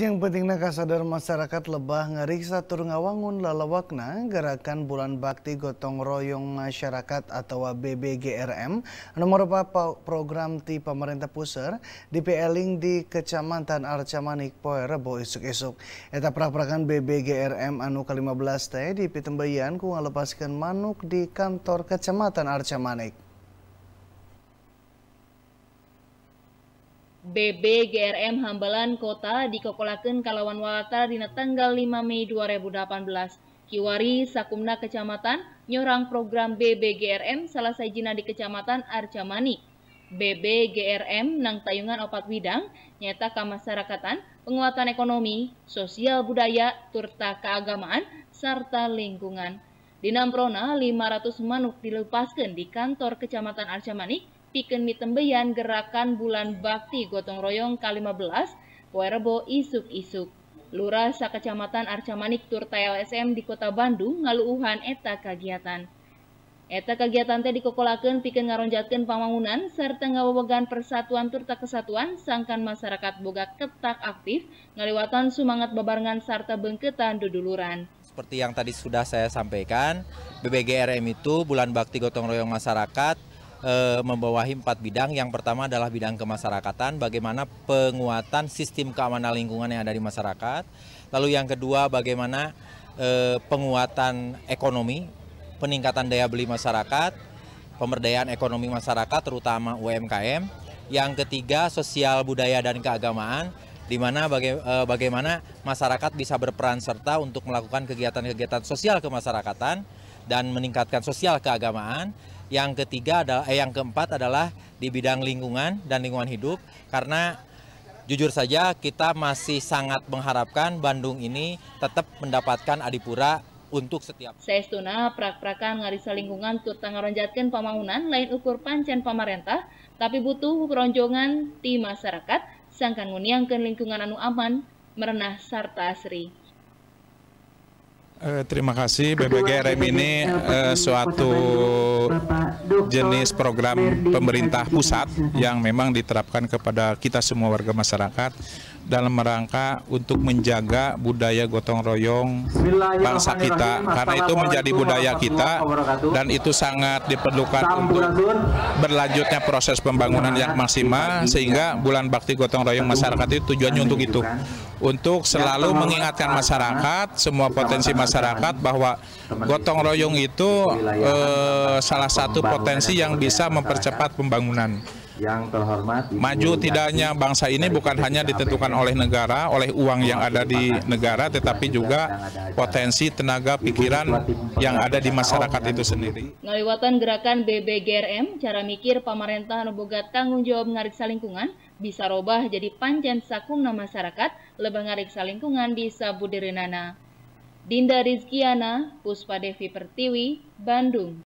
Yang penting nak sadar masyarakat lebah ngariksa tur ngawangun lalawakna gerakan bulan bakti gotong royong masyarakat atau BBGRM nomor apa program di pemerintah pusat di Peling di Kecamatan Arcamanik Poe Rebo isuk-isuk. Eta prak-prakan BBGRM anu ke-15 teh di Pitembayan ku ngalepaskan manuk di kantor Kecamatan Arcamanik. GRM Hambalan Kota dikokolakeun kalawan walata dina tanggal 5 Mei 2018. Kiwari Sakumna Kecamatan nyorang program GRM salah sajina di Kecamatan Arcamani. GRM nang tayungan opat widang nyata kemasyarakatan, penguatan ekonomi, sosial budaya, turta keagamaan, serta lingkungan. Di Namprona, 500 manuk dilepaskan di kantor Kecamatan Arcamani Piken mitembeyan gerakan bulan bakti gotong royong k 15 Werebo isuk-isuk. Lurah sa Kecamatan Arcamanik Turta LSM di Kota Bandung ngaluuhan eta kegiatan. Eta kegiatan teh dikokolakeun pikeun ngaronjatkeun pamangunan serta ngabobogan persatuan turta kesatuan sangkan masyarakat boga ketak aktif ngaliwatan semangat babarengan sarta bengketan duduluran. Seperti yang tadi sudah saya sampaikan, BBGRM itu bulan bakti gotong royong masyarakat e, membawahi empat bidang. Yang pertama adalah bidang kemasyarakatan, bagaimana penguatan sistem keamanan lingkungan yang ada di masyarakat. Lalu yang kedua, bagaimana e, penguatan ekonomi, peningkatan daya beli masyarakat, pemberdayaan ekonomi masyarakat, terutama UMKM. Yang ketiga, sosial budaya dan keagamaan di mana baga eh, bagaimana masyarakat bisa berperan serta untuk melakukan kegiatan-kegiatan sosial kemasyarakatan dan meningkatkan sosial keagamaan yang ketiga adalah eh yang keempat adalah di bidang lingkungan dan lingkungan hidup karena jujur saja kita masih sangat mengharapkan Bandung ini tetap mendapatkan adipura untuk setiap Saestuna prak-prakan ngarisa lingkungan tur ngaronjatkan pamaunan lain ukur pancen pemerintah, tapi butuh keronjongan di masyarakat sangkan nguniangkan lingkungan anu aman merenah sarta asri eh, terima kasih BBG RM ini uh, eh, suatu jenis program pemerintah pusat yang memang diterapkan kepada kita semua warga masyarakat dalam rangka untuk menjaga budaya gotong royong bangsa kita karena itu menjadi budaya kita dan itu sangat diperlukan untuk berlanjutnya proses pembangunan yang maksimal iya. sehingga bulan bakti gotong royong masyarakat itu tujuannya untuk iya, itu kan? untuk ya, selalu mengingatkan masyarakat semua potensi masyarakat bahwa gotong royong itu eh, salah satu suatu potensi yang bisa mempercepat pembangunan. Yang terhormat, maju tidaknya bangsa ini bukan hanya ditentukan oleh negara, oleh uang yang ada di negara, tetapi juga potensi tenaga pikiran yang ada di masyarakat itu sendiri. Ngaliwatan gerakan BBGRM, cara mikir pemerintah boga tanggung jawab ngariksa lingkungan, bisa robah jadi panjen sakumna masyarakat, lebah ngariksa lingkungan di Sabudirinana. Dinda Rizkiana, Puspa Devi Pertiwi, Bandung.